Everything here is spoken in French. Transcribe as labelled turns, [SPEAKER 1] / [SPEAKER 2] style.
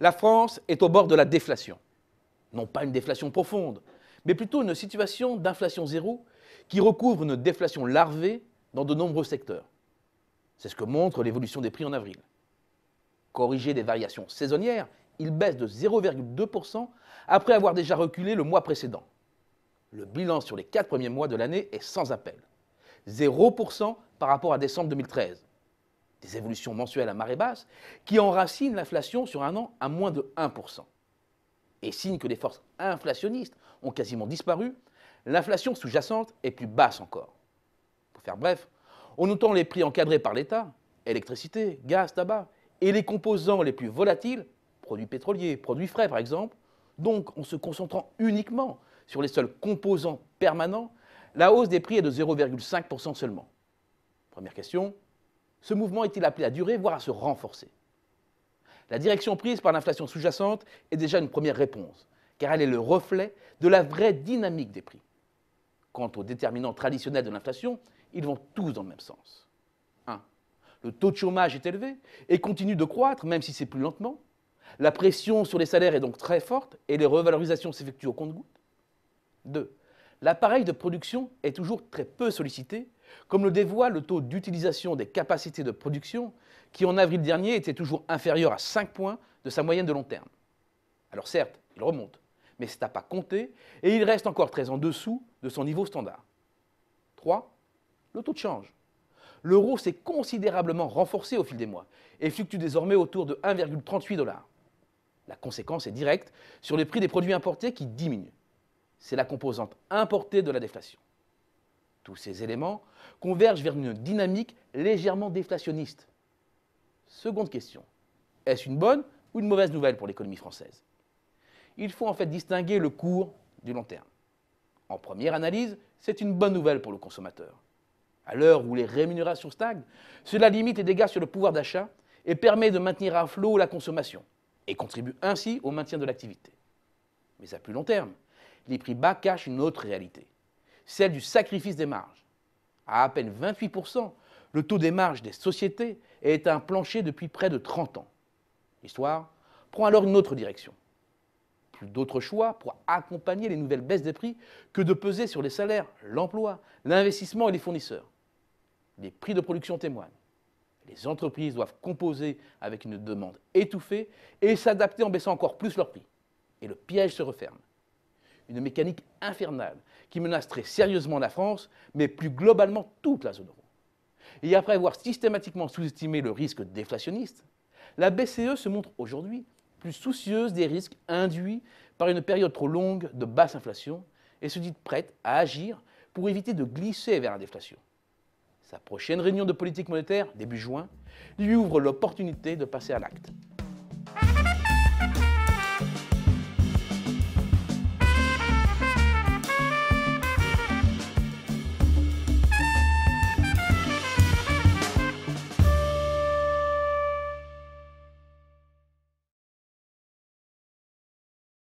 [SPEAKER 1] la France est au bord de la déflation. Non pas une déflation profonde, mais plutôt une situation d'inflation zéro qui recouvre une déflation larvée dans de nombreux secteurs. C'est ce que montre l'évolution des prix en avril. Corrigé des variations saisonnières, il baisse de 0,2% après avoir déjà reculé le mois précédent. Le bilan sur les quatre premiers mois de l'année est sans appel. 0% par rapport à décembre 2013 des évolutions mensuelles à marée basse, qui enracinent l'inflation sur un an à moins de 1%. Et signe que les forces inflationnistes ont quasiment disparu, l'inflation sous-jacente est plus basse encore. Pour faire bref, on notant les prix encadrés par l'État, électricité, gaz, tabac, et les composants les plus volatiles, produits pétroliers, produits frais par exemple, donc en se concentrant uniquement sur les seuls composants permanents, la hausse des prix est de 0,5% seulement. Première question, ce mouvement est-il appelé à durer, voire à se renforcer La direction prise par l'inflation sous-jacente est déjà une première réponse, car elle est le reflet de la vraie dynamique des prix. Quant aux déterminants traditionnels de l'inflation, ils vont tous dans le même sens. 1. Le taux de chômage est élevé et continue de croître, même si c'est plus lentement. La pression sur les salaires est donc très forte et les revalorisations s'effectuent au compte-gouttes. 2. L'appareil de production est toujours très peu sollicité comme le dévoile le taux d'utilisation des capacités de production, qui en avril dernier était toujours inférieur à 5 points de sa moyenne de long terme. Alors certes, il remonte, mais ça n'a pas compté et il reste encore très en dessous de son niveau standard. 3. Le taux de change. L'euro s'est considérablement renforcé au fil des mois et fluctue désormais autour de 1,38 dollars. La conséquence est directe sur les prix des produits importés qui diminuent. C'est la composante importée de la déflation. Tous ces éléments convergent vers une dynamique légèrement déflationniste. Seconde question, est-ce une bonne ou une mauvaise nouvelle pour l'économie française Il faut en fait distinguer le court du long terme. En première analyse, c'est une bonne nouvelle pour le consommateur. À l'heure où les rémunérations stagnent, cela limite les dégâts sur le pouvoir d'achat et permet de maintenir à flot la consommation et contribue ainsi au maintien de l'activité. Mais à plus long terme, les prix bas cachent une autre réalité celle du sacrifice des marges. À à peine 28%, le taux des marges des sociétés est un plancher depuis près de 30 ans. L'histoire prend alors une autre direction. Plus d'autres choix pour accompagner les nouvelles baisses des prix que de peser sur les salaires, l'emploi, l'investissement et les fournisseurs. Les prix de production témoignent. Les entreprises doivent composer avec une demande étouffée et s'adapter en baissant encore plus leurs prix. Et le piège se referme une mécanique infernale qui menace très sérieusement la France, mais plus globalement toute la zone euro. Et après avoir systématiquement sous-estimé le risque déflationniste, la BCE se montre aujourd'hui plus soucieuse des risques induits par une période trop longue de basse inflation et se dit prête à agir pour éviter de glisser vers la déflation. Sa prochaine réunion de politique monétaire, début juin, lui ouvre l'opportunité de passer à l'acte.